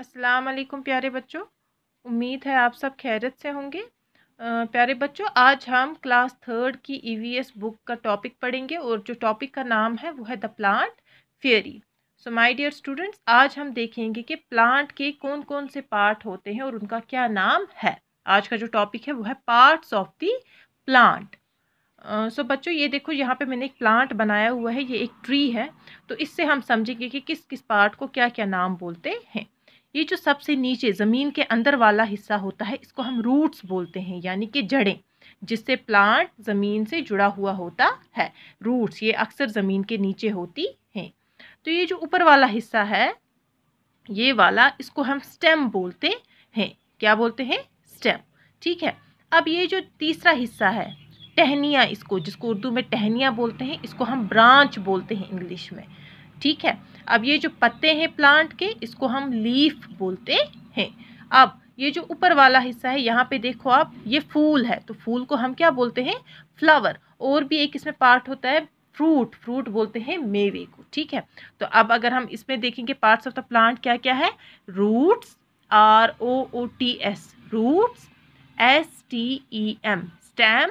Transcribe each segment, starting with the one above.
अस्सलाम वालेकुम प्यारे बच्चों उम्मीद है आप सब खैरत से होंगे प्यारे बच्चों आज हम क्लास थर्ड की ईवीएस e बुक का टॉपिक पढ़ेंगे और जो टॉपिक का नाम है वो है the plant theory so my dear students आज हम देखेंगे कि प्लांट के कौन कौन से पार्ट होते हैं और उनका क्या नाम है आज का जो टॉपिक है वो है parts of the plant so uh, so, बच्चों ये देखो यहाँ पे मैंने एक प्लांट बनाया हुआ है ये एक ट्री है तो इससे हम समझेंगे कि किस किस पार्ट को क्या क्या नाम बोलते हैं ये जो सबसे नीचे ज़मीन के अंदर वाला हिस्सा होता है इसको हम रूट्स बोलते हैं यानी कि जड़ें जिससे प्लांट ज़मीन से जुड़ा हुआ होता है रूट्स ये अक्सर ज़मीन के नीचे होती हैं तो ये जो ऊपर वाला हिस्सा है ये वाला इसको हम स्टेम बोलते हैं क्या बोलते हैं स्टेम ठीक है अब ये जो तीसरा हिस्सा है टहनिया इसको जिसको उर्दू में टहनिया बोलते हैं इसको हम ब्रांच बोलते हैं इंग्लिश में ठीक है अब ये जो पत्ते हैं प्लांट के इसको हम लीफ बोलते हैं अब ये जो ऊपर वाला हिस्सा है यहाँ पे देखो आप ये फूल है तो फूल को हम क्या बोलते हैं फ्लावर और भी एक इसमें पार्ट होता है फ्रूट फ्रूट बोलते हैं मेवे को ठीक है तो अब अगर हम इसमें देखेंगे पार्ट्स ऑफ द प्लांट क्या क्या है roots R O O T S roots S T E M stem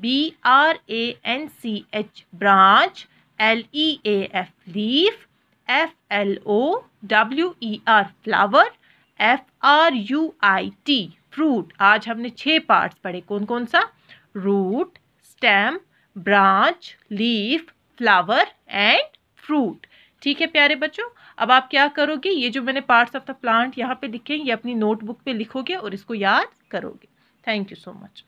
B R A N C H branch L E A F leaf F L O W E R flower F R U I T fruit आज हमने छः parts पढ़े कौन कौन सा root stem branch leaf flower and fruit ठीक है प्यारे बच्चों अब आप क्या करोगे ये जो मैंने पार्ट्स ऑफ द प्लांट यहाँ पे लिखे हैं ये अपनी नोटबुक पे लिखोगे और इसको याद करोगे थैंक यू सो मच